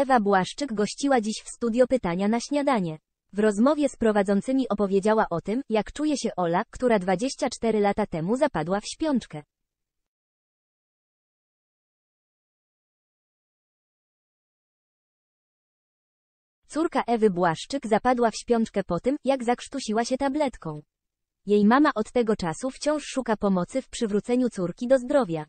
Ewa Błaszczyk gościła dziś w studio pytania na śniadanie. W rozmowie z prowadzącymi opowiedziała o tym, jak czuje się Ola, która 24 lata temu zapadła w śpiączkę. Córka Ewy Błaszczyk zapadła w śpiączkę po tym, jak zakrztusiła się tabletką. Jej mama od tego czasu wciąż szuka pomocy w przywróceniu córki do zdrowia.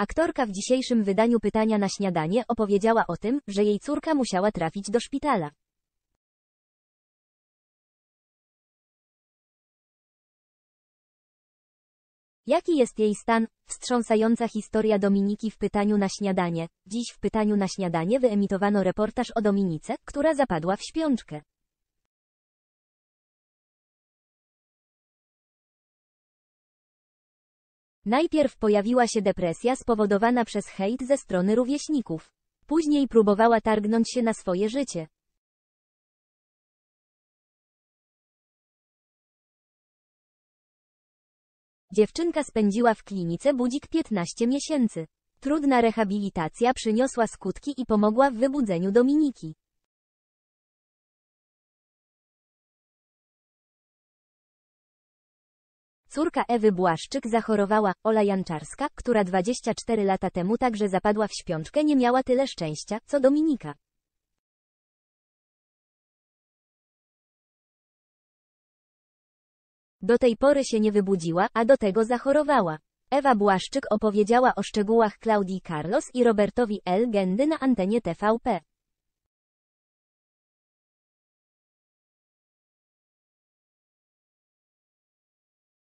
Aktorka w dzisiejszym wydaniu Pytania na śniadanie opowiedziała o tym, że jej córka musiała trafić do szpitala. Jaki jest jej stan? Wstrząsająca historia Dominiki w pytaniu na śniadanie. Dziś w pytaniu na śniadanie wyemitowano reportaż o Dominice, która zapadła w śpiączkę. Najpierw pojawiła się depresja spowodowana przez hejt ze strony rówieśników. Później próbowała targnąć się na swoje życie. Dziewczynka spędziła w klinice budzik 15 miesięcy. Trudna rehabilitacja przyniosła skutki i pomogła w wybudzeniu Dominiki. Córka Ewy Błaszczyk zachorowała, Ola Janczarska, która 24 lata temu także zapadła w śpiączkę nie miała tyle szczęścia, co Dominika. Do tej pory się nie wybudziła, a do tego zachorowała. Ewa Błaszczyk opowiedziała o szczegółach Klaudii Carlos i Robertowi L. Gendy na antenie TVP.